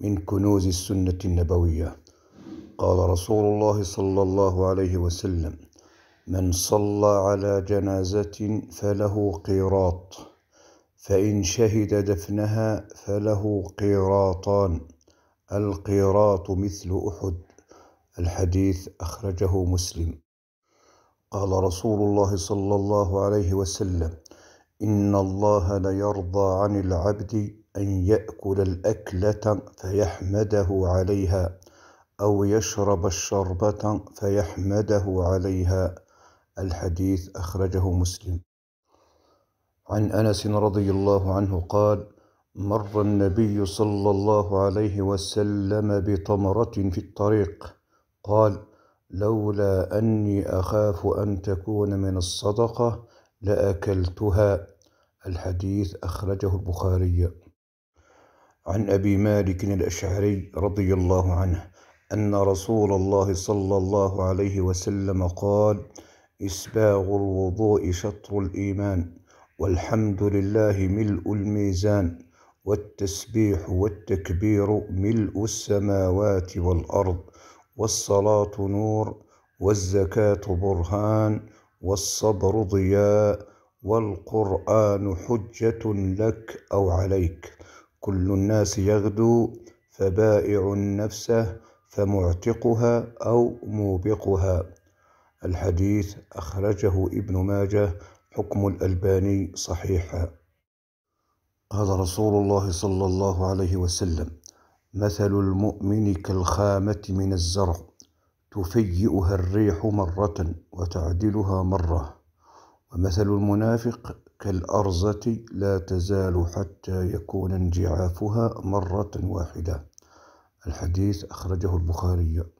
من كنوز السنة النبوية قال رسول الله صلى الله عليه وسلم من صلى على جنازة فله قيراط فإن شهد دفنها فله قيراطان القيراط مثل أحد الحديث أخرجه مسلم قال رسول الله صلى الله عليه وسلم إن الله ليرضى عن العبد أن يأكل الأكلة فيحمده عليها أو يشرب الشربة فيحمده عليها الحديث أخرجه مسلم عن أنس رضي الله عنه قال مر النبي صلى الله عليه وسلم بتمرة في الطريق قال لولا أني أخاف أن تكون من الصدقة لأكلتها الحديث أخرجه البخاري عن أبي مالك الأشعري رضي الله عنه أن رسول الله صلى الله عليه وسلم قال إسباغ الوضوء شطر الإيمان والحمد لله ملء الميزان والتسبيح والتكبير ملء السماوات والأرض والصلاة نور والزكاة برهان والصبر ضياء والقرآن حجة لك أو عليك كل الناس يغدو فبائع نفسه فمعتقها أو موبقها الحديث أخرجه ابن ماجه حكم الألباني صحيحا قال رسول الله صلى الله عليه وسلم مثل المؤمن كالخامة من الزرع تفيئها الريح مرة وتعدلها مرة ومثل المنافق كالأرزة لا تزال حتى يكون انجعافها مرة واحدة الحديث أخرجه البخاري